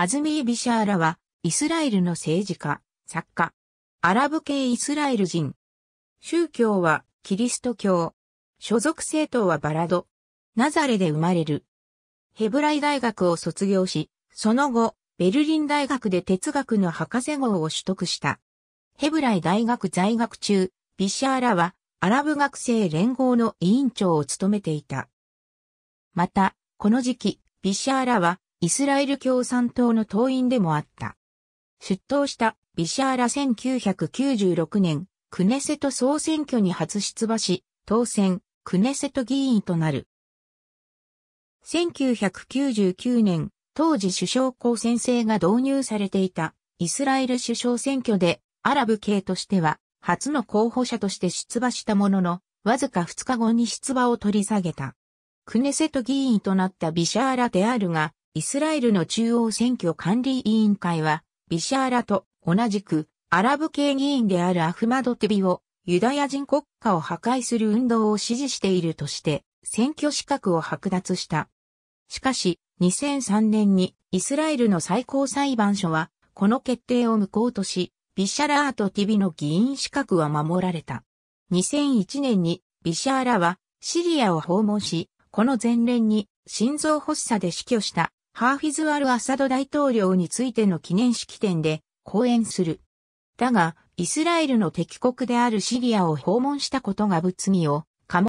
アズミー・ビシャーラは、イスラエルの政治家、作家、アラブ系イスラエル人。宗教は、キリスト教。所属政党はバラド。ナザレで生まれる。ヘブライ大学を卒業し、その後、ベルリン大学で哲学の博士号を取得した。ヘブライ大学在学中、ビシャーラは、アラブ学生連合の委員長を務めていた。また、この時期、ビシャーラは、イスラエル共産党の党員でもあった。出頭したビシャーラ1996年、クネセト総選挙に初出馬し、当選、クネセト議員となる。1999年、当時首相公選制が導入されていたイスラエル首相選挙でアラブ系としては初の候補者として出馬したものの、わずか2日後に出馬を取り下げた。クネセト議員となったビシャーラ・であるがイスラエルの中央選挙管理委員会は、ビシャーラと同じくアラブ系議員であるアフマドテビをユダヤ人国家を破壊する運動を支持しているとして選挙資格を剥奪した。しかし2003年にイスラエルの最高裁判所はこの決定を無効とし、ビシャラーとティビの議員資格は守られた。2001年にビシャーラはシリアを訪問し、この前年に心臓発作で死去したハーフィズ・アル・アサド大統領についての記念式典で講演する。だが、イスラエルの敵国であるシリアを訪問したことが物議をかも。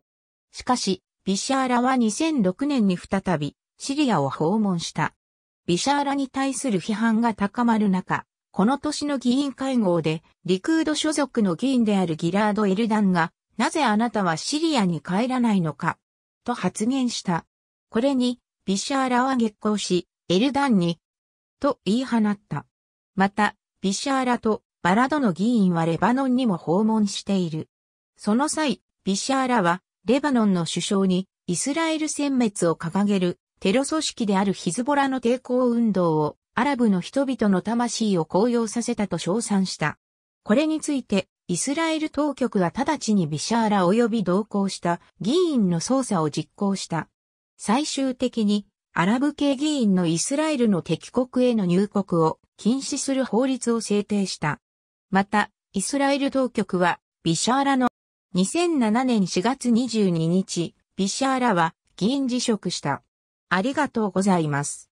しかし、ビシャーラは2006年に再びシリアを訪問した。ビシャーラに対する批判が高まる中、この年の議員会合で、リクード所属の議員であるギラード・エルダンが、なぜあなたはシリアに帰らないのか、と発言した。これに、ビシャーラは激高し、エルダンに、と言い放った。また、ビシャーラとバラドの議員はレバノンにも訪問している。その際、ビシャーラは、レバノンの首相に、イスラエル殲滅を掲げる、テロ組織であるヒズボラの抵抗運動を、アラブの人々の魂を高揚させたと称賛した。これについて、イスラエル当局は直ちにビシャーラ及び同行した議員の捜査を実行した。最終的にアラブ系議員のイスラエルの敵国への入国を禁止する法律を制定した。また、イスラエル当局は、ビシャーラの2007年4月22日、ビシャーラは議員辞職した。ありがとうございます。